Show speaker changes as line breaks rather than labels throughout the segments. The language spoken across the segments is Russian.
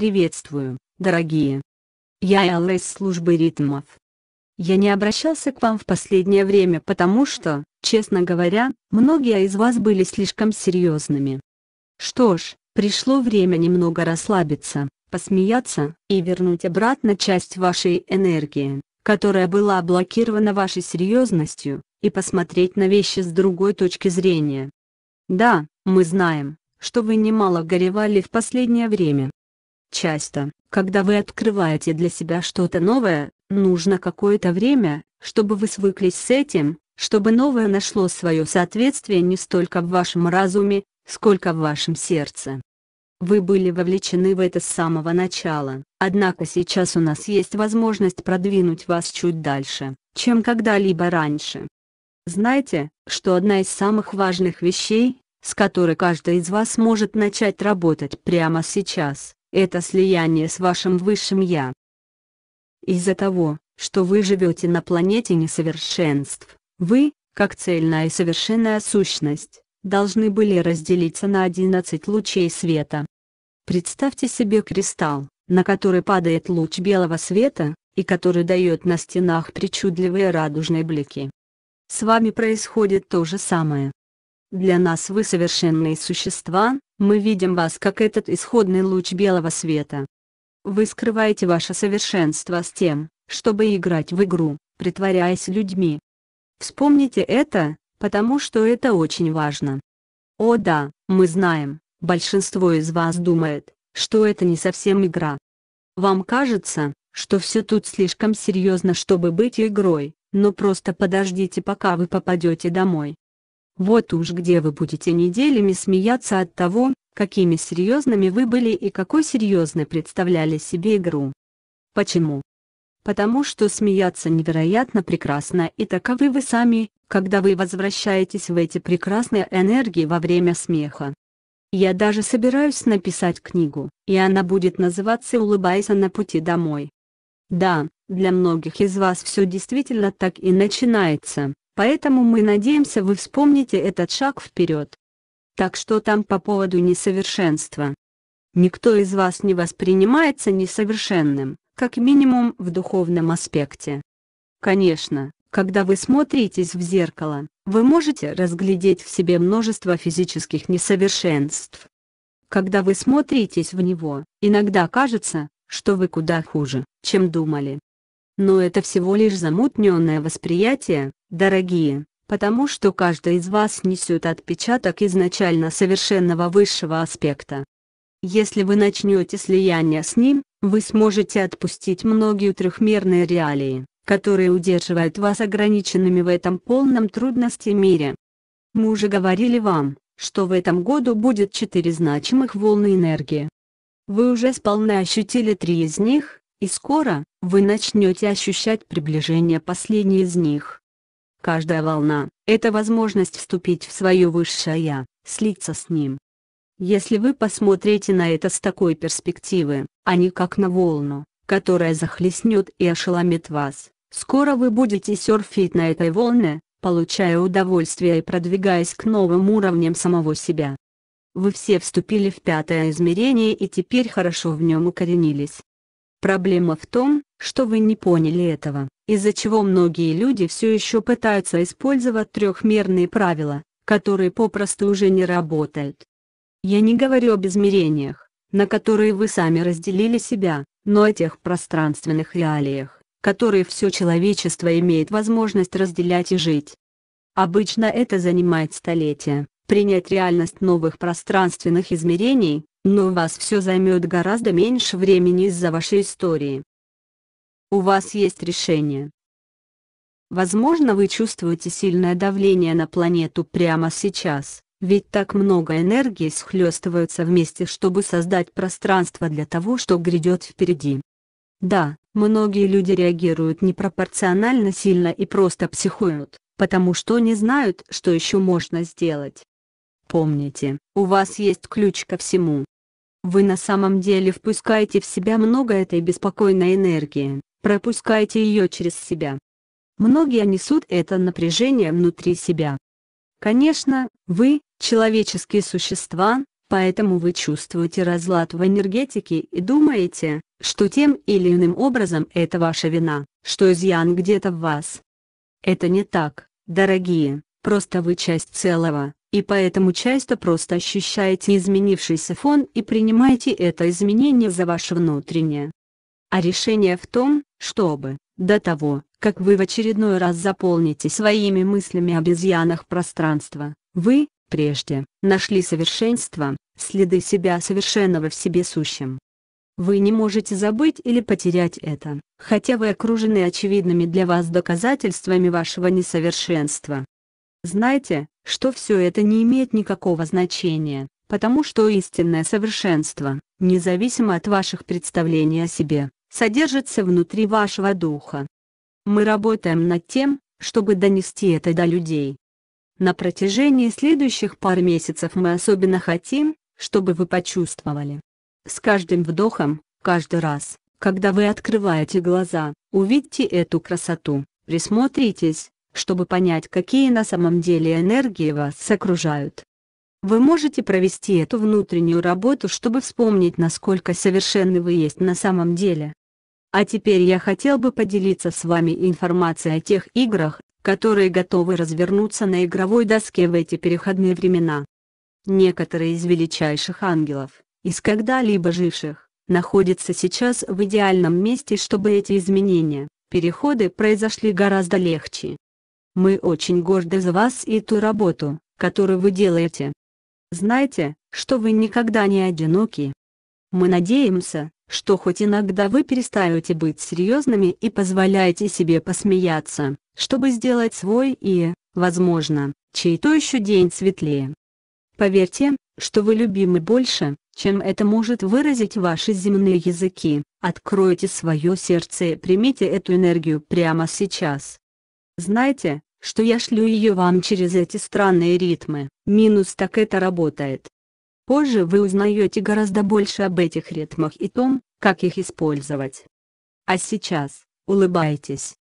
приветствую, дорогие. Я Элла из службы ритмов. Я не обращался к вам в последнее время потому что, честно говоря, многие из вас были слишком серьезными. Что ж, пришло время немного расслабиться, посмеяться и вернуть обратно часть вашей энергии, которая была блокирована вашей серьезностью, и посмотреть на вещи с другой точки зрения. Да, мы знаем, что вы немало горевали в последнее время, Часто, когда вы открываете для себя что-то новое, нужно какое-то время, чтобы вы свыклись с этим, чтобы новое нашло свое соответствие не столько в вашем разуме, сколько в вашем сердце. Вы были вовлечены в это с самого начала, однако сейчас у нас есть возможность продвинуть вас чуть дальше, чем когда-либо раньше. Знаете, что одна из самых важных вещей, с которой каждый из вас может начать работать прямо сейчас, это слияние с вашим Высшим Я. Из-за того, что вы живете на планете несовершенств, вы, как цельная и совершенная сущность, должны были разделиться на 11 лучей света. Представьте себе кристалл, на который падает луч белого света, и который дает на стенах причудливые радужные блики. С вами происходит то же самое. Для нас вы совершенные существа, мы видим вас как этот исходный луч белого света. Вы скрываете ваше совершенство с тем, чтобы играть в игру, притворяясь людьми. Вспомните это, потому что это очень важно. О да, мы знаем, большинство из вас думает, что это не совсем игра. Вам кажется, что все тут слишком серьезно, чтобы быть игрой, но просто подождите пока вы попадете домой. Вот уж где вы будете неделями смеяться от того, какими серьезными вы были и какой серьезно представляли себе игру. Почему? Потому что смеяться невероятно прекрасно и таковы вы сами, когда вы возвращаетесь в эти прекрасные энергии во время смеха. Я даже собираюсь написать книгу, и она будет называться «Улыбаясь на пути домой». Да, для многих из вас все действительно так и начинается. Поэтому мы надеемся вы вспомните этот шаг вперед. Так что там по поводу несовершенства. Никто из вас не воспринимается несовершенным, как минимум в духовном аспекте. Конечно, когда вы смотритесь в зеркало, вы можете разглядеть в себе множество физических несовершенств. Когда вы смотритесь в него, иногда кажется, что вы куда хуже, чем думали. Но это всего лишь замутненное восприятие, дорогие, потому что каждый из вас несет отпечаток изначально совершенного высшего аспекта. Если вы начнете слияние с ним, вы сможете отпустить многие трехмерные реалии, которые удерживают вас ограниченными в этом полном трудности мире. Мы уже говорили вам, что в этом году будет четыре значимых волны энергии. Вы уже сполна ощутили три из них, и скоро, вы начнете ощущать приближение последней из них. Каждая волна – это возможность вступить в свое высшее «я», слиться с ним. Если вы посмотрите на это с такой перспективы, а не как на волну, которая захлестнет и ошеломит вас, скоро вы будете серфить на этой волне, получая удовольствие и продвигаясь к новым уровням самого себя. Вы все вступили в пятое измерение и теперь хорошо в нем укоренились. Проблема в том, что вы не поняли этого, из-за чего многие люди все еще пытаются использовать трехмерные правила, которые попросту уже не работают. Я не говорю об измерениях, на которые вы сами разделили себя, но о тех пространственных реалиях, которые все человечество имеет возможность разделять и жить. Обычно это занимает столетия, принять реальность новых пространственных измерений, но у вас все займет гораздо меньше времени из-за вашей истории. У вас есть решение. Возможно, вы чувствуете сильное давление на планету прямо сейчас, ведь так много энергии схлестываются вместе, чтобы создать пространство для того, что грядет впереди. Да, многие люди реагируют непропорционально сильно и просто психуют, потому что не знают, что еще можно сделать. Помните, у вас есть ключ ко всему. Вы на самом деле впускаете в себя много этой беспокойной энергии, пропускаете ее через себя. Многие несут это напряжение внутри себя. Конечно, вы – человеческие существа, поэтому вы чувствуете разлад в энергетике и думаете, что тем или иным образом это ваша вина, что изъян где-то в вас. Это не так, дорогие, просто вы часть целого, и поэтому часто просто ощущаете изменившийся фон и принимаете это изменение за ваше внутреннее. А решение в том, чтобы, до того, как вы в очередной раз заполните своими мыслями обезьянах изъянах пространства, вы, прежде, нашли совершенство, следы себя совершенного в себе сущем. Вы не можете забыть или потерять это, хотя вы окружены очевидными для вас доказательствами вашего несовершенства. Знаете, что все это не имеет никакого значения, потому что истинное совершенство, независимо от ваших представлений о себе, содержится внутри вашего духа. Мы работаем над тем, чтобы донести это до людей. На протяжении следующих пар месяцев мы особенно хотим, чтобы вы почувствовали. С каждым вдохом, каждый раз, когда вы открываете глаза, увидьте эту красоту, присмотритесь, чтобы понять, какие на самом деле энергии вас окружают. Вы можете провести эту внутреннюю работу, чтобы вспомнить, насколько совершенны вы есть на самом деле. А теперь я хотел бы поделиться с вами информацией о тех играх, которые готовы развернуться на игровой доске в эти переходные времена. Некоторые из величайших ангелов, из когда-либо живших, находятся сейчас в идеальном месте, чтобы эти изменения, переходы произошли гораздо легче, мы очень горды за вас и ту работу, которую вы делаете. Знайте, что вы никогда не одиноки. Мы надеемся, что хоть иногда вы перестаете быть серьезными и позволяете себе посмеяться, чтобы сделать свой и, возможно, чей-то еще день светлее. Поверьте, что вы любимы больше, чем это может выразить ваши земные языки. Откройте свое сердце и примите эту энергию прямо сейчас. Знаете, что я шлю ее вам через эти странные ритмы. Минус так это работает. Позже вы узнаете гораздо больше об этих ритмах и том, как их использовать. А сейчас, улыбайтесь.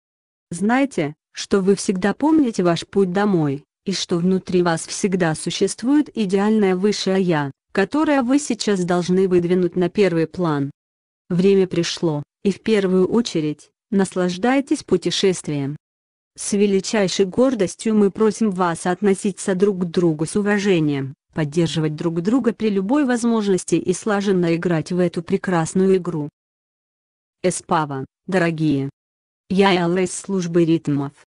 Знаете, что вы всегда помните ваш путь домой, и что внутри вас всегда существует идеальное высшее «Я», которое вы сейчас должны выдвинуть на первый план. Время пришло, и в первую очередь, наслаждайтесь путешествием. С величайшей гордостью мы просим вас относиться друг к другу с уважением, поддерживать друг друга при любой возможности и слаженно играть в эту прекрасную игру. Эспава, дорогие. Я и Алла службы ритмов.